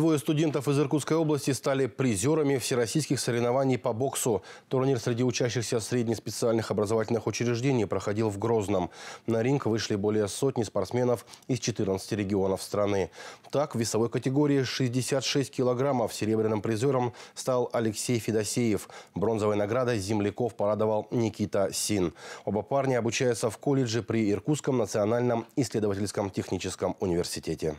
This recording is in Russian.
Двое студентов из Иркутской области стали призерами всероссийских соревнований по боксу. Турнир среди учащихся среднеспециальных образовательных учреждений проходил в Грозном. На ринг вышли более сотни спортсменов из 14 регионов страны. Так, в весовой категории 66 килограммов серебряным призером стал Алексей Федосеев. Бронзовой наградой земляков порадовал Никита Син. Оба парня обучаются в колледже при Иркутском национальном исследовательском техническом университете.